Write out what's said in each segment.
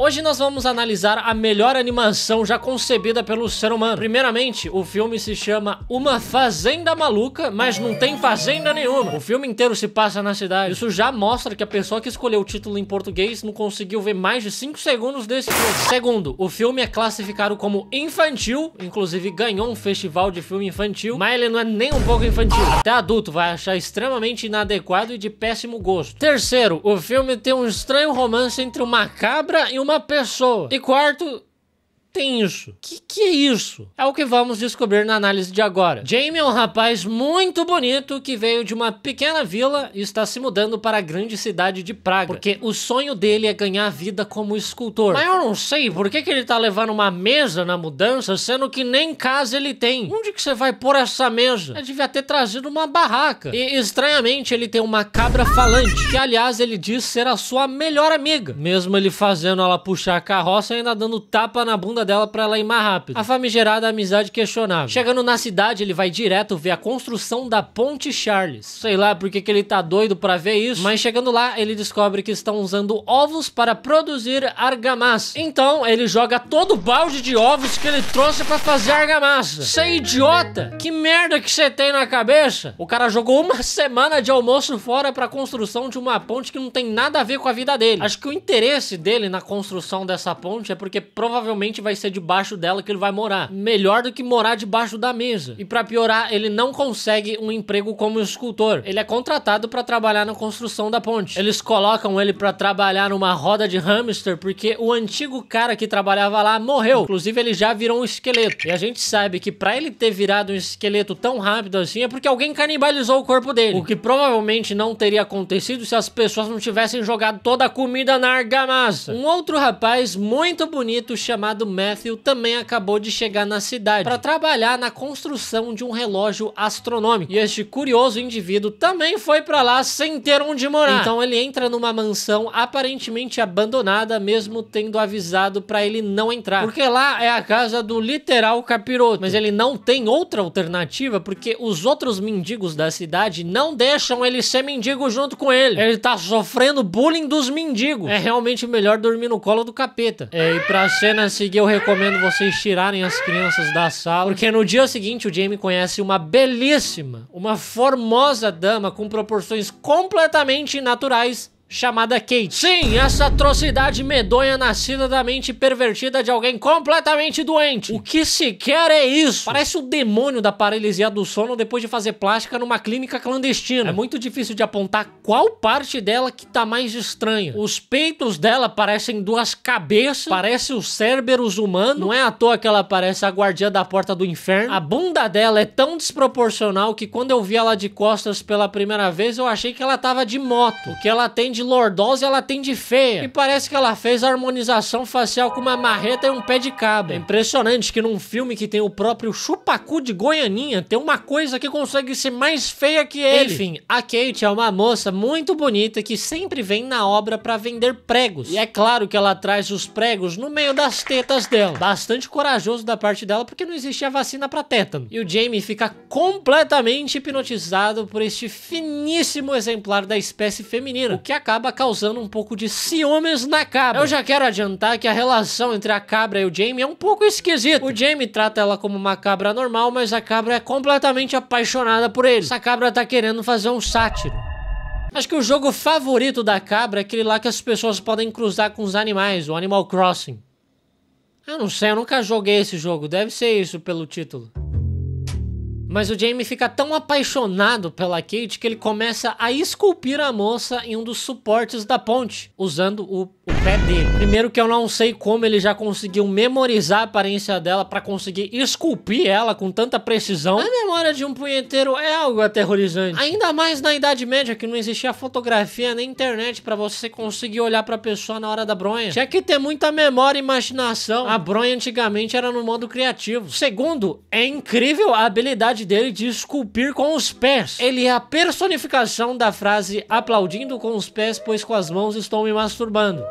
Hoje nós vamos analisar a melhor animação já concebida pelo ser humano. Primeiramente, o filme se chama Uma Fazenda Maluca, mas não tem fazenda nenhuma. O filme inteiro se passa na cidade. Isso já mostra que a pessoa que escolheu o título em português não conseguiu ver mais de 5 segundos desse filme. Segundo, o filme é classificado como infantil, inclusive ganhou um festival de filme infantil, mas ele não é nem um pouco infantil. Até adulto vai achar extremamente inadequado e de péssimo gosto. Terceiro, o filme tem um estranho romance entre uma cabra e uma uma pessoa. E quarto, tem isso? Que que é isso? É o que vamos descobrir na análise de agora. Jamie é um rapaz muito bonito que veio de uma pequena vila e está se mudando para a grande cidade de Praga, porque o sonho dele é ganhar vida como escultor. Mas eu não sei por que, que ele tá levando uma mesa na mudança, sendo que nem casa ele tem. Onde que você vai pôr essa mesa? Ele devia ter trazido uma barraca. E estranhamente ele tem uma cabra falante, que aliás ele diz ser a sua melhor amiga. Mesmo ele fazendo ela puxar a carroça e ainda dando tapa na bunda dela para ela ir mais rápido. A famigerada amizade questionável. Chegando na cidade, ele vai direto ver a construção da Ponte Charles. Sei lá porque que ele tá doido para ver isso, mas chegando lá, ele descobre que estão usando ovos para produzir argamassa. Então, ele joga todo o balde de ovos que ele trouxe para fazer argamassa. Você é idiota! Que merda que você tem na cabeça? O cara jogou uma semana de almoço fora pra construção de uma ponte que não tem nada a ver com a vida dele. Acho que o interesse dele na construção dessa ponte é porque provavelmente vai vai ser debaixo dela que ele vai morar. Melhor do que morar debaixo da mesa. E para piorar, ele não consegue um emprego como escultor. Ele é contratado para trabalhar na construção da ponte. Eles colocam ele para trabalhar numa roda de hamster porque o antigo cara que trabalhava lá morreu. Inclusive, ele já virou um esqueleto. E a gente sabe que para ele ter virado um esqueleto tão rápido assim é porque alguém canibalizou o corpo dele. O que provavelmente não teria acontecido se as pessoas não tivessem jogado toda a comida na argamassa. Um outro rapaz muito bonito chamado Matthew também acabou de chegar na cidade para trabalhar na construção de um relógio astronômico. E este curioso indivíduo também foi para lá sem ter onde morar. Então ele entra numa mansão aparentemente abandonada, mesmo tendo avisado para ele não entrar. Porque lá é a casa do literal capiroto. Mas ele não tem outra alternativa porque os outros mendigos da cidade não deixam ele ser mendigo junto com ele. Ele tá sofrendo bullying dos mendigos. É realmente melhor dormir no colo do capeta. É, e pra cena seguir o recomendo vocês tirarem as crianças da sala, porque no dia seguinte o Jamie conhece uma belíssima, uma formosa dama com proporções completamente naturais chamada Kate. Sim, essa atrocidade medonha nascida da mente pervertida de alguém completamente doente. O que se quer é isso. Parece o demônio da paralisia do sono depois de fazer plástica numa clínica clandestina. É muito difícil de apontar qual parte dela que tá mais estranha. Os peitos dela parecem duas cabeças, parece o Cerberus humano. Não é à toa que ela parece a guardiã da porta do inferno. A bunda dela é tão desproporcional que quando eu vi ela de costas pela primeira vez, eu achei que ela tava de moto. O que ela tem de de lordose, ela tem de feia. E parece que ela fez a harmonização facial com uma marreta e um pé de cabra. É, é impressionante que num filme que tem o próprio chupacu de Goianinha, tem uma coisa que consegue ser mais feia que ele. Enfim, a Kate é uma moça muito bonita que sempre vem na obra para vender pregos. E é claro que ela traz os pregos no meio das tetas dela. Bastante corajoso da parte dela porque não existia vacina para tétano. E o Jamie fica completamente hipnotizado por este finíssimo exemplar da espécie feminina, o que acaba acaba causando um pouco de ciúmes na cabra. Eu já quero adiantar que a relação entre a cabra e o Jamie é um pouco esquisita. O Jamie trata ela como uma cabra normal, mas a cabra é completamente apaixonada por ele. Essa cabra tá querendo fazer um sátiro. Acho que o jogo favorito da cabra é aquele lá que as pessoas podem cruzar com os animais, o Animal Crossing. Eu não sei, eu nunca joguei esse jogo, deve ser isso pelo título. Mas o Jamie fica tão apaixonado pela Kate que ele começa a esculpir a moça em um dos suportes da ponte, usando o, o pé dele. Primeiro que eu não sei como ele já conseguiu memorizar a aparência dela para conseguir esculpir ela com tanta precisão. A memória de um punheteiro é algo aterrorizante. Ainda mais na Idade Média que não existia fotografia nem internet para você conseguir olhar para a pessoa na hora da bronha. Tinha que ter muita memória e imaginação. A bronha antigamente era no modo criativo. Segundo, é incrível a habilidade dele de esculpir com os pés. Ele é a personificação da frase aplaudindo com os pés, pois com as mãos estou me masturbando.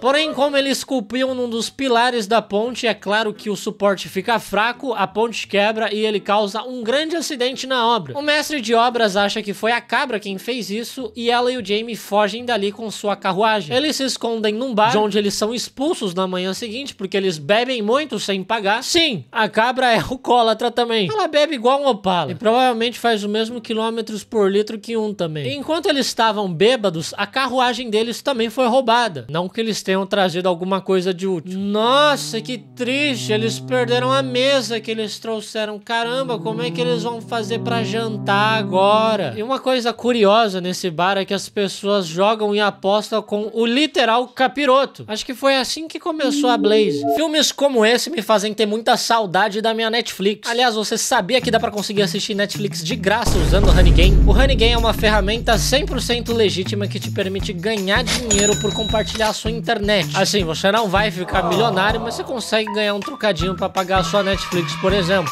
Porém, como ele esculpiu num dos pilares da ponte, é claro que o suporte fica fraco, a ponte quebra e ele causa um grande acidente na obra. O mestre de obras acha que foi a cabra quem fez isso e ela e o Jamie fogem dali com sua carruagem. Eles se escondem num bar, de onde eles são expulsos na manhã seguinte porque eles bebem muito sem pagar. Sim, a cabra é alcoólatra também. Ela bebe igual um opala e provavelmente faz o mesmo quilômetros por litro que um também. E enquanto eles estavam bêbados, a carruagem deles também foi roubada. Não que eles tenham trazido alguma coisa de útil. Nossa, que triste! Eles perderam a mesa que eles trouxeram. Caramba, como é que eles vão fazer para jantar agora? E uma coisa curiosa nesse bar é que as pessoas jogam e apostam com o literal capiroto. Acho que foi assim que começou a Blaze. Filmes como esse me fazem ter muita saudade da minha Netflix. Aliás, você sabia que dá para conseguir assistir Netflix de graça usando o Honey Game? O Honey Game é uma ferramenta 100% legítima que te permite ganhar dinheiro por compartilhar sua internet internet. Né? Assim, você não vai ficar milionário, mas você consegue ganhar um trocadinho para pagar a sua Netflix, por exemplo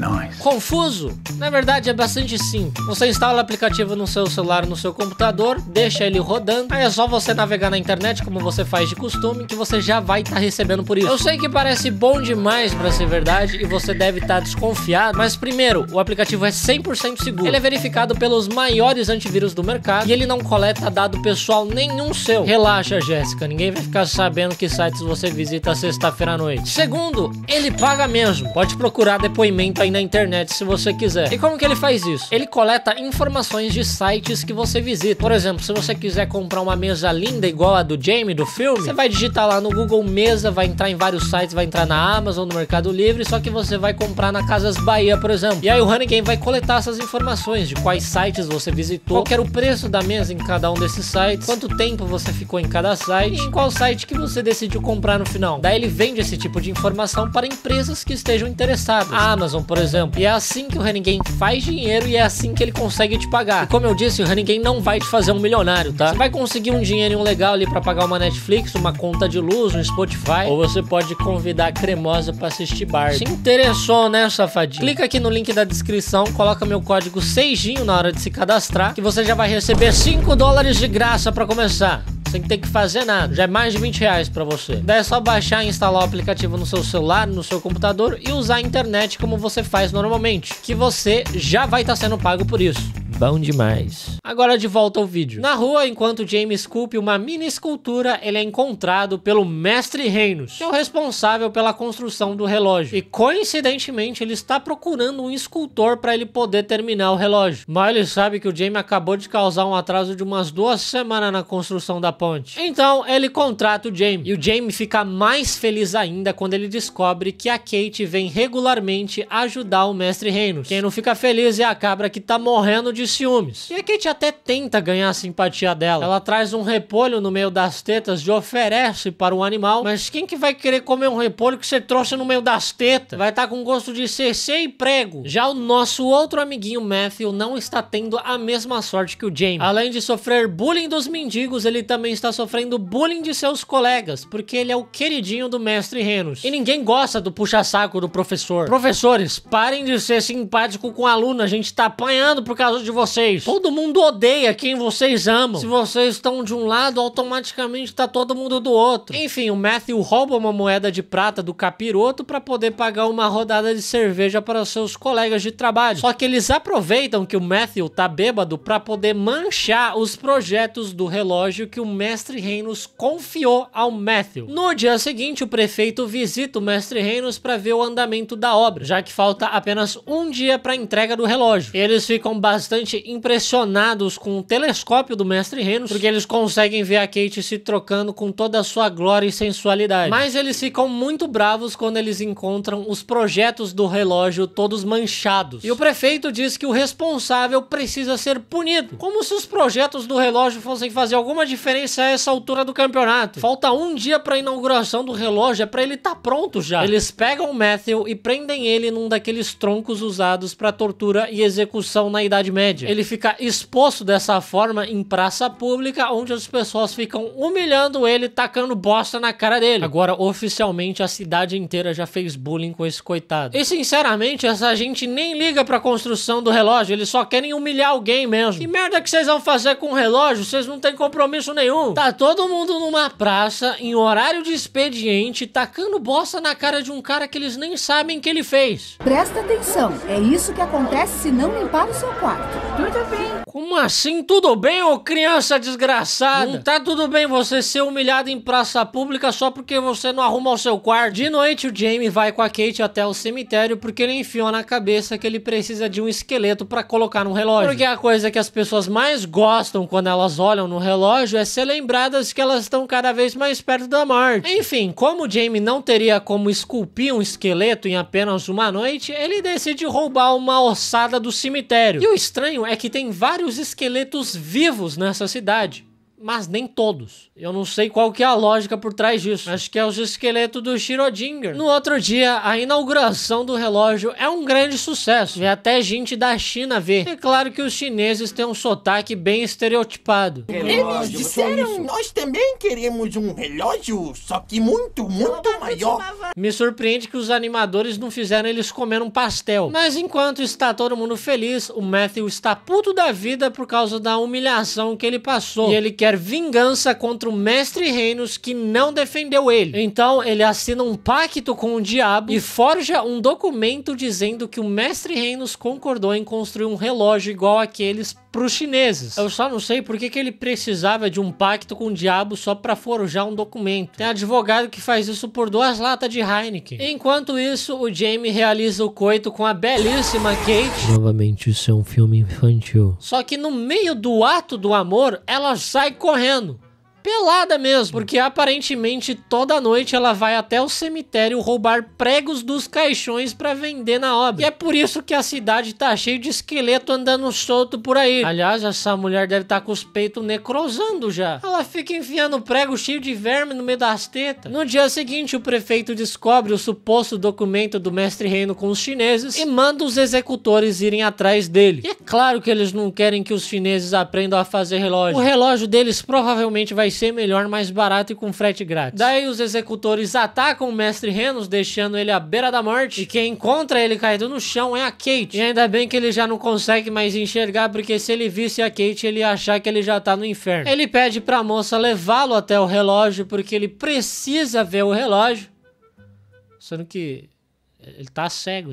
nós. Confuso? Na verdade é bastante simples. Você instala o aplicativo no seu celular, no seu computador, deixa ele rodando, aí é só você navegar na internet como você faz de costume, que você já vai estar tá recebendo por isso. Eu sei que parece bom demais para ser verdade e você deve estar tá desconfiado, mas primeiro, o aplicativo é 100% seguro. Ele é verificado pelos maiores antivírus do mercado e ele não coleta dado pessoal nenhum seu. Relaxa, Jéssica, ninguém vai ficar sabendo que sites você visita sexta-feira à noite. Segundo, ele paga mesmo. Pode procurar depoimento aí na internet se você quiser. E como que ele faz isso? Ele coleta informações de sites que você visita. Por exemplo, se você quiser comprar uma mesa linda igual a do Jamie do filme, você vai digitar lá no Google mesa, vai entrar em vários sites, vai entrar na Amazon, no Mercado Livre, só que você vai comprar na Casas Bahia, por exemplo. E aí o Hannigan vai coletar essas informações de quais sites você visitou, qual era o preço da mesa em cada um desses sites, quanto tempo você ficou em cada site e em qual site que você decidiu comprar no final. Daí ele vende esse tipo de informação para empresas que estejam interessadas. A Amazon, por exemplo. E é assim que o Renegade faz dinheiro e é assim que ele consegue te pagar. E como eu disse, o Renegade não vai te fazer um milionário, tá? Você vai conseguir um dinheirinho legal ali para pagar uma Netflix, uma conta de luz, um Spotify, ou você pode convidar a cremosa para assistir Barbie. Se interessou, né, safadinho? Clica aqui no link da descrição, coloca meu código seijinho na hora de se cadastrar, que você já vai receber 5 dólares de graça para começar sem ter que fazer nada. Já é mais de 20 reais pra você. Daí é só baixar e instalar o aplicativo no seu celular, no seu computador e usar a internet como você faz normalmente, que você já vai estar tá sendo pago por isso. Bom demais. Agora de volta ao vídeo. Na rua, enquanto James esculpe uma mini escultura, ele é encontrado pelo Mestre Reinos, que é o responsável pela construção do relógio. E coincidentemente, ele está procurando um escultor para ele poder terminar o relógio. Mas ele sabe que o James acabou de causar um atraso de umas duas semanas na construção da ponte. Então, ele contrata o James. E o James fica mais feliz ainda quando ele descobre que a Kate vem regularmente ajudar o Mestre Reinos. Quem não fica feliz é a cabra que tá morrendo de ciúmes. E a Kate até tenta ganhar a simpatia dela. Ela traz um repolho no meio das tetas e oferece para o animal, mas quem que vai querer comer um repolho que você trouxe no meio das tetas? Vai estar tá com gosto de CC e prego. Já o nosso outro amiguinho Matthew não está tendo a mesma sorte que o Jamie. Além de sofrer bullying dos mendigos, ele também está sofrendo bullying de seus colegas, porque ele é o queridinho do mestre Renos. E ninguém gosta do puxa-saco do professor. Professores, parem de ser simpático com o aluno, a gente tá apanhando por causa de vocês vocês. Todo mundo odeia quem vocês amam. Se vocês estão de um lado, automaticamente tá todo mundo do outro. Enfim, o Matthew rouba uma moeda de prata do capiroto para poder pagar uma rodada de cerveja para seus colegas de trabalho. Só que eles aproveitam que o Matthew tá bêbado para poder manchar os projetos do relógio que o mestre Reinos confiou ao Matthew. No dia seguinte, o prefeito visita o mestre Reinos para ver o andamento da obra, já que falta apenas um dia para entrega do relógio. Eles ficam bastante bastante impressionados com o telescópio do mestre Renos, porque eles conseguem ver a Kate se trocando com toda a sua glória e sensualidade. Mas eles ficam muito bravos quando eles encontram os projetos do relógio todos manchados. E o prefeito diz que o responsável precisa ser punido, como se os projetos do relógio fossem fazer alguma diferença a essa altura do campeonato. Falta um dia para inauguração do relógio, é para ele estar tá pronto já. Eles pegam o Matthew e prendem ele num daqueles troncos usados para tortura e execução na Idade Média. Ele fica exposto dessa forma em praça pública, onde as pessoas ficam humilhando ele, tacando bosta na cara dele. Agora, oficialmente, a cidade inteira já fez bullying com esse coitado. E sinceramente, essa gente nem liga pra construção do relógio, eles só querem humilhar alguém mesmo. Que merda que vocês vão fazer com o relógio? Vocês não têm compromisso nenhum. Tá todo mundo numa praça, em horário de expediente, tacando bosta na cara de um cara que eles nem sabem que ele fez. Presta atenção, é isso que acontece se não limpar o seu quarto. De onde eu vim? Como assim tudo bem, ô criança desgraçada? Não tá tudo bem você ser humilhado em praça pública só porque você não arruma o seu quarto. De noite, o Jamie vai com a Kate até o cemitério porque ele enfiou na cabeça que ele precisa de um esqueleto para colocar no relógio. Porque a coisa que as pessoas mais gostam quando elas olham no relógio é ser lembradas que elas estão cada vez mais perto da morte. Enfim, como o Jamie não teria como esculpir um esqueleto em apenas uma noite, ele decide roubar uma ossada do cemitério. E o estranho é que tem vários vários esqueletos vivos nessa cidade mas nem todos. Eu não sei qual que é a lógica por trás disso. Acho que é o esqueleto do Shirodinger. No outro dia, a inauguração do relógio é um grande sucesso. e até gente da China vê. É claro que os chineses têm um sotaque bem estereotipado. Relógio, Eles disseram, nós também queremos um relógio, só que muito, muito maior. Me surpreende que os animadores não fizeram eles comer um pastel. Mas enquanto está todo mundo feliz, o Matthew está puto da vida por causa da humilhação que ele passou. E ele quer quer vingança contra o mestre Reinos que não defendeu ele. Então ele assina um pacto com o diabo e forja um documento dizendo que o mestre Reinos concordou em construir um relógio igual aqueles pros chineses. Eu só não sei por que, que ele precisava de um pacto com o diabo só para forjar um documento. Tem advogado que faz isso por duas latas de Heineken. Enquanto isso, o Jamie realiza o coito com a belíssima Kate. Novamente, isso é um filme infantil. Só que no meio do ato do amor, ela sai correndo pelada mesmo, porque aparentemente toda noite ela vai até o cemitério roubar pregos dos caixões para vender na obra. E é por isso que a cidade tá cheia de esqueleto andando solto por aí. Aliás, essa mulher deve estar tá com os peitos necrosando já. Ela fica enfiando prego cheio de verme no meio das tetas. No dia seguinte, o prefeito descobre o suposto documento do mestre reino com os chineses e manda os executores irem atrás dele. E é claro que eles não querem que os chineses aprendam a fazer relógio. O relógio deles provavelmente vai vai ser melhor, mais barato e com frete grátis. Daí os executores atacam o mestre Renos, deixando ele à beira da morte. E quem encontra ele caído no chão é a Kate. E ainda bem que ele já não consegue mais enxergar, porque se ele visse a Kate, ele ia achar que ele já tá no inferno. Ele pede pra moça levá-lo até o relógio, porque ele precisa ver o relógio. Sendo que ele tá cego.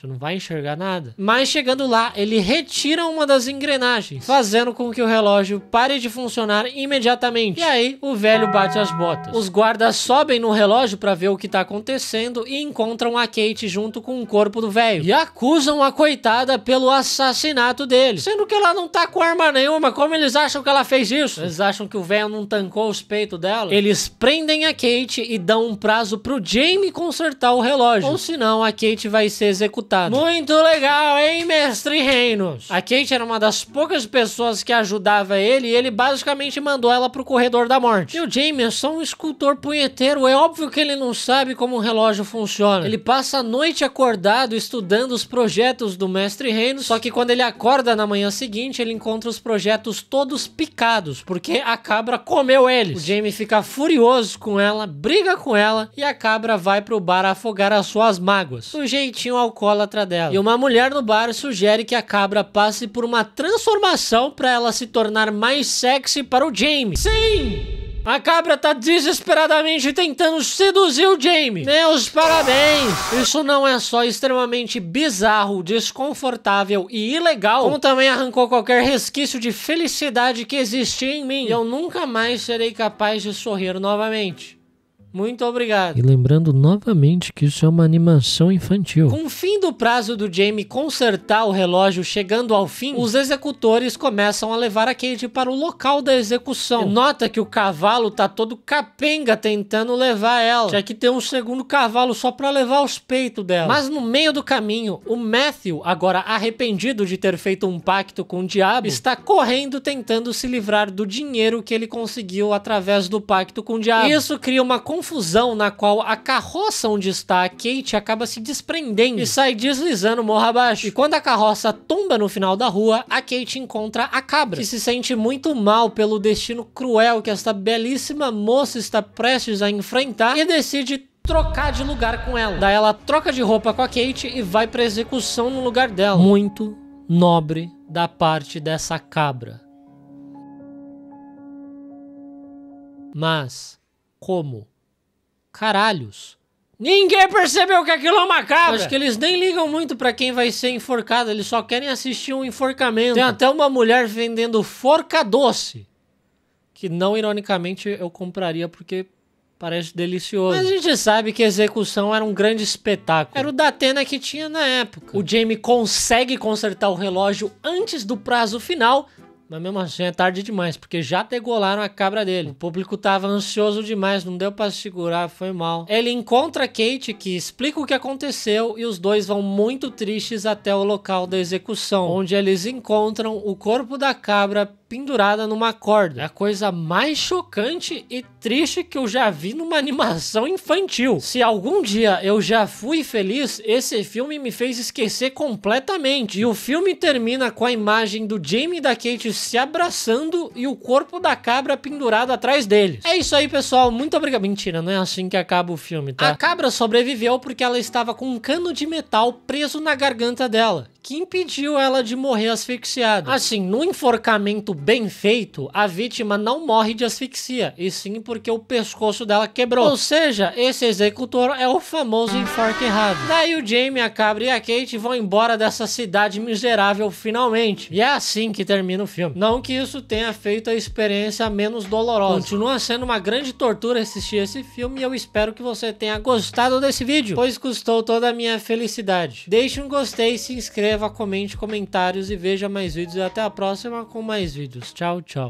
Você não vai enxergar nada. Mas chegando lá, ele retira uma das engrenagens, fazendo com que o relógio pare de funcionar imediatamente. E aí, o velho bate as botas. Os guardas sobem no relógio para ver o que tá acontecendo e encontram a Kate junto com o corpo do velho. E acusam a coitada pelo assassinato dele. Sendo que ela não tá com arma nenhuma. Como eles acham que ela fez isso? Eles acham que o velho não tancou os peitos dela. Eles prendem a Kate e dão um prazo pro Jamie consertar o relógio. Ou senão a Kate vai ser executada resultado. Muito legal, hein, mestre Reinos? A Kate era uma das poucas pessoas que ajudava ele e ele basicamente mandou ela pro corredor da morte. E o Jamie é só um escultor punheteiro, é óbvio que ele não sabe como o relógio funciona. Ele passa a noite acordado estudando os projetos do mestre Reinos, só que quando ele acorda na manhã seguinte, ele encontra os projetos todos picados, porque a cabra comeu eles. O Jamie fica furioso com ela, briga com ela e a cabra vai pro bar afogar as suas mágoas. O jeitinho alcoólico alcoólatra dela. E uma mulher no bar sugere que a cabra passe por uma transformação para ela se tornar mais sexy para o James. Sim! A cabra tá desesperadamente tentando seduzir o Jamie. Meus parabéns! Isso não é só extremamente bizarro, desconfortável e ilegal, como também arrancou qualquer resquício de felicidade que existia em mim. E eu nunca mais serei capaz de sorrir novamente. Muito obrigado. E lembrando novamente que isso é uma animação infantil. Com o fim do prazo do Jamie consertar o relógio chegando ao fim, os executores começam a levar a Kate para o local da execução. E nota que o cavalo tá todo capenga tentando levar ela. Tinha que ter um segundo cavalo só para levar os peitos dela. Mas no meio do caminho, o Matthew, agora arrependido de ter feito um pacto com o diabo, está correndo tentando se livrar do dinheiro que ele conseguiu através do pacto com o diabo. Isso cria uma confusão na qual a carroça onde está a Kate acaba se desprendendo e sai deslizando morra abaixo. E quando a carroça tomba no final da rua, a Kate encontra a cabra, que se sente muito mal pelo destino cruel que esta belíssima moça está prestes a enfrentar e decide trocar de lugar com ela. Daí ela troca de roupa com a Kate e vai pra execução no lugar dela. Muito nobre da parte dessa cabra. Mas como Caralhos. Ninguém percebeu que aquilo é uma cabra. Acho que eles nem ligam muito para quem vai ser enforcado, eles só querem assistir um enforcamento. Tem até uma mulher vendendo forca doce, que não ironicamente eu compraria porque parece delicioso. Mas a gente sabe que a execução era um grande espetáculo. Era o da Atena que tinha na época. O Jamie consegue consertar o relógio antes do prazo final mas mesmo assim é tarde demais, porque já degolaram a cabra dele. O público tava ansioso demais, não deu para segurar, foi mal. Ele encontra Kate, que explica o que aconteceu, e os dois vão muito tristes até o local da execução, onde eles encontram o corpo da cabra pendurada numa corda. É a coisa mais chocante e triste que eu já vi numa animação infantil. Se algum dia eu já fui feliz, esse filme me fez esquecer completamente. E o filme termina com a imagem do Jamie e da Kate se abraçando e o corpo da cabra pendurado atrás deles. É isso aí, pessoal. Muito obrigado. Mentira, não é assim que acaba o filme, tá? A cabra sobreviveu porque ela estava com um cano de metal preso na garganta dela que impediu ela de morrer asfixiada. Assim, no enforcamento bem feito, a vítima não morre de asfixia, e sim porque o pescoço dela quebrou. Ou seja, esse executor é o famoso enforque errado. Daí o Jamie, a Cabra e a Kate vão embora dessa cidade miserável finalmente. E é assim que termina o filme. Não que isso tenha feito a experiência menos dolorosa. Continua sendo uma grande tortura assistir esse filme e eu espero que você tenha gostado desse vídeo, pois custou toda a minha felicidade. Deixe um gostei e se inscreva escreva, comente comentários e veja mais vídeos. Até a próxima com mais vídeos. Tchau, tchau.